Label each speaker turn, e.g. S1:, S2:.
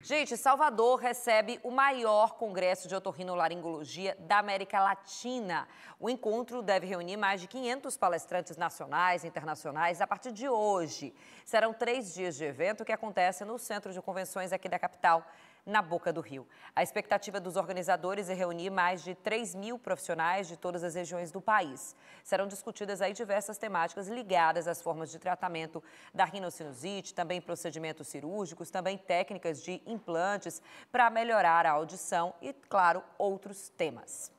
S1: Gente, Salvador recebe o maior congresso de otorrinolaringologia da América Latina. O encontro deve reunir mais de 500 palestrantes nacionais e internacionais a partir de hoje. Serão três dias de evento que acontece no Centro de Convenções aqui da capital na boca do rio. A expectativa dos organizadores é reunir mais de 3 mil profissionais de todas as regiões do país. Serão discutidas aí diversas temáticas ligadas às formas de tratamento da rinocinusite, também procedimentos cirúrgicos, também técnicas de implantes para melhorar a audição e, claro, outros temas.